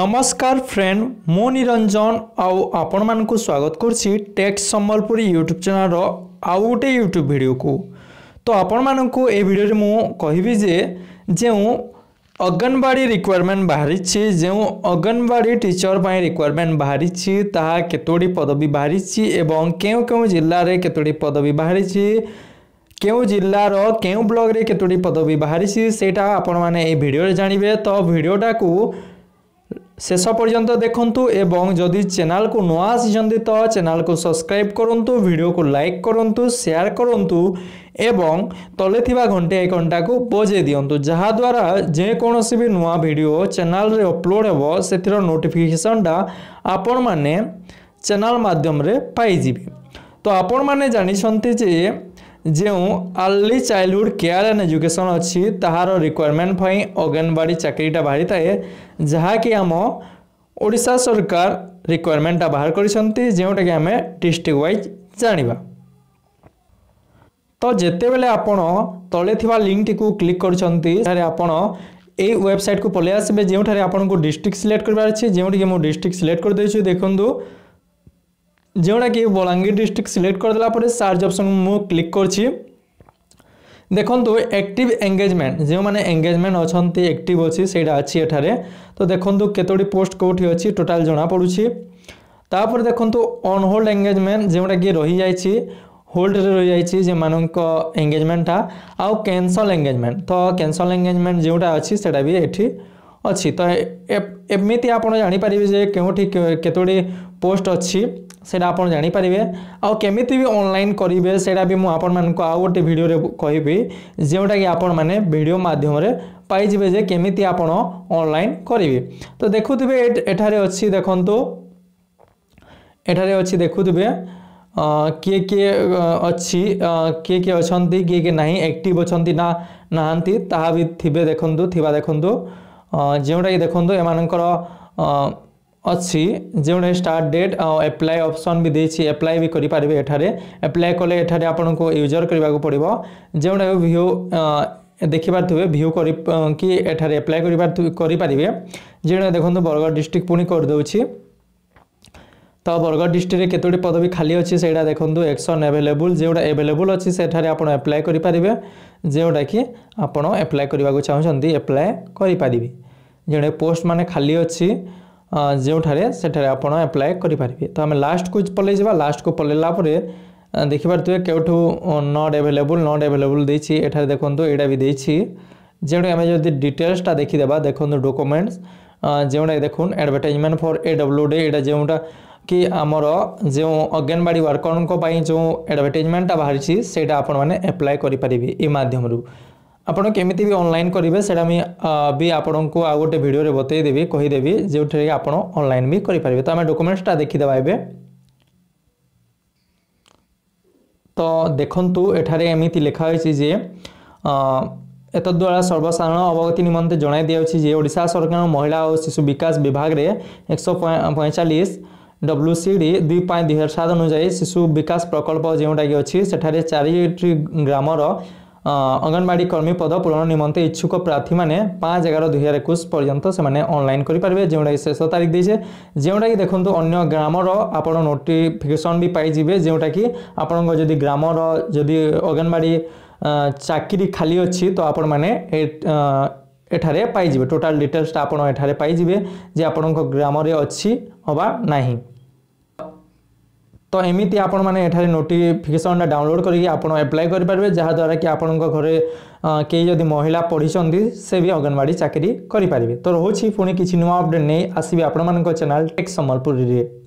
নমস্কার ফ্রেন্ড মু নিরঞ্জন আউ আপনার স্বাগত করছি টেক্স সম্বলপুরী ইউট্যুব চ্যানেল আউ গোটে ইউট্যুব ভিডিওকু তো আপনার এই ভিডিওরে মু কহিবি যে যে অঙ্গনবাড়ি রিকোয়ারমেন্ট বাহারিছি যে অঙ্গনবাড়ি টিচর পাই রিকোয়ারমেন্ট বাহারিছি তাহা কতোটি পদবী বাহারিছি এবং কেউ কেউ জেলার কতোটি পদবী বাহারিছি কেউ জেলার কেউ ব্লকরে কতোটি পদবী বাহারিছি সেটা আপনার এই ভিডিওরে জাঁবে তো ভিডিওটা ଶେଷ ପର୍ଯ୍ୟନ୍ତ ଦେଖନ୍ତୁ ଏବଂ ଯଦି ଚ୍ୟାନେଲକୁ ନ ଆସିଛନ୍ତି ତ ଚ୍ୟାନେଲକୁ ସବସ୍କ୍ରାଇବ୍ କରନ୍ତୁ ଭିଡ଼ିଓକୁ ଲାଇକ୍ କରନ୍ତୁ ସେୟାର କରନ୍ତୁ ଏବଂ ତଳେ ଥିବା ଘଣ୍ଟି ଆଇକନ୍ଟାକୁ ବଜେଇ ଦିଅନ୍ତୁ ଯାହାଦ୍ୱାରା ଯେକୌଣସି ବି ନୂଆ ଭିଡ଼ିଓ ଚ୍ୟାନେଲରେ ଅପଲୋଡ଼ ହେବ ସେଥିର ନୋଟିଫିକେସନ୍ଟା ଆପଣମାନେ ଚ୍ୟାନେଲ ମାଧ୍ୟମରେ ପାଇଯିବେ ତ ଆପଣମାନେ ଜାଣିଛନ୍ତି ଯେ ଯେଉଁ early childhood care and education ଅଛି ତାହାର ରିକ୍ୱାରମେଣ୍ଟ ପାଇଁ ଅଙ୍ଗନବାଡ଼ି ଚାକିରିଟା ବାହାରିଥାଏ ଯାହାକି ଆମ ଓଡ଼ିଶା ସରକାର ରିକ୍ୱାରମେଣ୍ଟଟା ବାହାର କରିଛନ୍ତି ଯେଉଁଟାକି ଆମେ ଡିଷ୍ଟ୍ରିକ୍ଟ ୱାଇଜ୍ ଜାଣିବା ତ ଯେତେବେଳେ ଆପଣ ତଳେ ଥିବା ଲିଙ୍କଟିକୁ କ୍ଲିକ୍ କରୁଛନ୍ତି ସେଠାରେ ଆପଣ এই ওয়েবসাইটକୁ ପଳାଇ ଆସିବେ ଯେଉଁଠାରେ ଆପଣଙ୍କୁ ଡିଷ୍ଟ୍ରିକ୍ଟ ସିଲେକ୍ଟ କରିବାର ଅଛି ଯେଉଁଠିକି ମୁଁ ଡିଷ୍ଟ୍ରିକ୍ଟ ସିଲେକ୍ଟ କରିଦେଇଛି ଦେଖନ୍ତୁ ଯେଉଁଟାକି ବଲାଙ୍ଗୀର ଡିଷ୍ଟ୍ରିକ୍ଟ ସିଲେକ୍ଟ କରିଦେଲା ପରେ ସର୍ଚ୍ଚ ଅପସନ୍ ମୁଁ କ୍ଲିକ୍ କରିଛି ଦେଖନ୍ତୁ ଆକ୍ଟିଭ୍ ଏଙ୍ଗେଜମେଣ୍ଟ ଯେଉଁମାନେ ଏଙ୍ଗେଜମେଣ୍ଟ ଅଛନ୍ତି ଆକ୍ଟିଭ୍ ଅଛି ସେଇଟା ଅଛି ଏଠାରେ ତ ଦେଖନ୍ତୁ କେତୋଟି ପୋଷ୍ଟ କେଉଁଠି ଅଛି ଟୋଟାଲ୍ ଜଣାପଡ଼ୁଛି ତାପରେ ଦେଖନ୍ତୁ ଅନହୋଲ୍ଡ ଏଙ୍ଗେଜମେଣ୍ଟ ଯେଉଁଟାକି ରହିଯାଇଛି হোল্ডরে রয়ে যাইছি যে মানক এঙ্গেজমেন্টটা আউ ক্যানসল এঙ্গেজমেন্ট তো ক্যানসল এঙ্গেজমেন্ট যেটা অছি সেটা বি এটি ଅଛି ତ ଏମିତି ଆପଣ ଜାଣିପାରିବେ ଯେ କେଉଁଠି କେତୋଟି ପୋଷ୍ଟ ଅଛି ସେଇଟା ଆପଣ ଜାଣିପାରିବେ ଆଉ କେମିତି ବି ଅନଲାଇନ୍ କରିବେ ସେଇଟା ବି ମୁଁ ଆପଣମାନଙ୍କୁ ଆଉ ଗୋଟେ ଭିଡ଼ିଓରେ କହିବି ଯେଉଁଟାକି ଆପଣମାନେ ଭିଡ଼ିଓ ମାଧ୍ୟମରେ ପାଇଯିବେ ଯେ କେମିତି ଆପଣ ଅନଲାଇନ୍ କରିବେ ତ ଦେଖୁଥିବେ ଏଠାରେ ଅଛି ଦେଖନ୍ତୁ ଏଠାରେ ଅଛି ଦେଖୁଥିବେ କିଏ କିଏ ଅଛି କିଏ କିଏ ଅଛନ୍ତି କିଏ କିଏ ନାହିଁ ଆକ୍ଟିଭ୍ ଅଛନ୍ତି ନା ନାହାନ୍ତି ତାହା ବି ଥିବେ ଦେଖନ୍ତୁ ଥିବା ଦେଖନ୍ତୁ ଯେଉଁଟାକି ଦେଖନ୍ତୁ ଏମାନଙ୍କର ଅଛି ଯେଉଁଟା ଷ୍ଟାର୍ଟ ଡେଟ୍ ଆଉ ଆପ୍ଲାଏ ଅପସନ୍ ବି ଦେଇଛି ଆପ୍ଲାଏ ବି କରିପାରିବେ ଏଠାରେ ଆପ୍ଲାଏ କଲେ ଏଠାରେ ଆପଣଙ୍କୁ ୟୁଜର୍ କରିବାକୁ ପଡ଼ିବ ଯେଉଁଟା ଭିୟୁ ଦେଖିପାରୁଥିବେ ଭିୟୁ କରି କି ଏଠାରେ ଆପ୍ଲାଏ କରିପାରିବେ ଯେଉଁଟା ଦେଖନ୍ତୁ ବରଗଡ଼ ଡିଷ୍ଟ୍ରିକ୍ଟ ପୁଣି କରିଦେଉଛି ତ ବରଗଡ଼ ଡିଷ୍ଟ୍ରିକ୍ଟରେ କେତୋଟି ପଦବୀ ଖାଲି ଅଛି ସେଇଟା ଦେଖନ୍ତୁ ଏକ୍ସନ୍ ଆଭେଲେବୁଲ୍ ଯେଉଁଟା ଆଭେଲେବୁଲ୍ ଅଛି ସେଠାରେ ଆପଣ ଆପ୍ଲାଏ କରିପାରିବେ ଯେଉଁଟାକି ଆପଣ ଆପ୍ଲାଏ କରିବାକୁ ଚାହୁଁଛନ୍ତି ଆପ୍ଲାଏ କରିପାରିବେ ଜଣେ ପୋଷ୍ଟ ମାନେ ଖାଲି ଅଛି ଯେଉଁଠାରେ ସେଠାରେ ଆପଣ ଆପ୍ଲାଏ କରିପାରିବେ ତ ଆମେ ଲାଷ୍ଟକୁ ପଳାଇଯିବା ଲାଷ୍ଟକୁ ପଲେଇଲା ପରେ ଦେଖିପାରୁଥିବେ କେଉଁଠୁ ନଟ୍ ଆଭେଲେବୁଲ୍ ନଟ୍ ଆଭେଲେବୁଲ୍ ଦେଇଛି ଏଠାରେ ଦେଖନ୍ତୁ ଏଇଟା ବି ଦେଇଛି ଯେଉଁଠି ଆମେ ଯଦି ଡିଟେଲ୍ସଟା ଦେଖିଦେବା ଦେଖନ୍ତୁ ଡକୁମେଣ୍ଟସ୍ ଯେଉଁଟା ଦେଖୁନ୍ advertisement for A W D ଏଇଟା ଯେଉଁଟା କି ଆମର ଯେଉଁ ଅଙ୍ଗନବାଡ଼ି ୱାର୍କରଙ୍କ ପାଇଁ ଯେଉଁ ଆଡ଼ଭର୍ଟାଇଜମେଣ୍ଟଟା ବାହାରିଛି ସେଇଟା ଆପଣମାନେ ଆପ୍ଲାଏ କରିପାରିବେ ଏ ମାଧ୍ୟମରୁ ଆପଣ କେମିତି ବି ଅନଲାଇନ୍ କରିବେ ସେଇଟା ମୁଁ ବି ଆପଣଙ୍କୁ ଆଉ ଗୋଟେ ଭିଡ଼ିଓରେ ବତେଇଦେବି କହିଦେବି ଯେଉଁଠାରେ ଆପଣ ଅନଲାଇନ୍ ବି କରିପାରିବେ ତ ଆମେ ଡକୁମେଣ୍ଟସଟା ଦେଖିଦେବା ଏବେ ତ ଦେଖନ୍ତୁ ଏଠାରେ ଏମିତି ଲେଖା ହୋଇଛି ଯେ ଏତଦ୍ୱାରା ସର୍ବସାଧାରଣ ଅବଗତି ନିମନ୍ତେ ଜଣାଇ ଦିଆଯାଉଛି ଯେ ଓଡ଼ିଶା ସରକାର ମହିଳା ଓ ଶିଶୁ ବିକାଶ ବିଭାଗରେ ଏକଶହ ପଇଁଚାଳିଶ ডব্লু সিডি দুই পাঁচ দুই হাজার সাত অনুযায়ী শিশু বিকাশ প্রকল্প যেটা কি অছি সেঠারে চারিটি গ্রামর অঙ্গনবাড়ি কর্মী পদ পূরণ নিমন্তে ইচ্ছুক প্রার্থীমানে পাঁচ এগার দুই হাজার একুশ পর্যন্ত সে অনলাইন করে যেটা কি শেষ তারিখ দিয়েছে যেটা কি দেখুন অন্য গ্রামর আপনার নোটিফিকেসন বি পাইযে যেটা কি আপনার যদি গ্রামর যদি অঙ্গনবাড়ি চাকরি খালি অছি তো আপন মানে এঠারে পাইযে টোটাল ডিটেলসটা আপনার এঠারে পাইযে যে আপনার গ্রামরে অছি অবা নাহি ତ ଏମିତି ଆପଣମାନେ ଏଠାରେ ନୋଟିଫିକେସନ୍ଟା ଡାଉନଲୋଡ଼୍ କରିକି ଆପଣ ଆପ୍ଲାଏ କରିପାରିବେ ଯାହାଦ୍ୱାରା କି ଆପଣଙ୍କ ଘରେ କେହି ଯଦି ମହିଳା ପଢ଼ିଛନ୍ତି ସେ ବି ଅଙ୍ଗନବାଡ଼ି ଚାକିରି କରିପାରିବେ ତ ରହୁଛି ପୁଣି କିଛି ନୂଆ ଅପଡ଼େଟ୍ ନେଇ ଆସିବି ଆପଣମାନଙ୍କ ଚ୍ୟାନେଲ୍ ଟେକ୍ ସମ୍ବଲପୁରୀରେ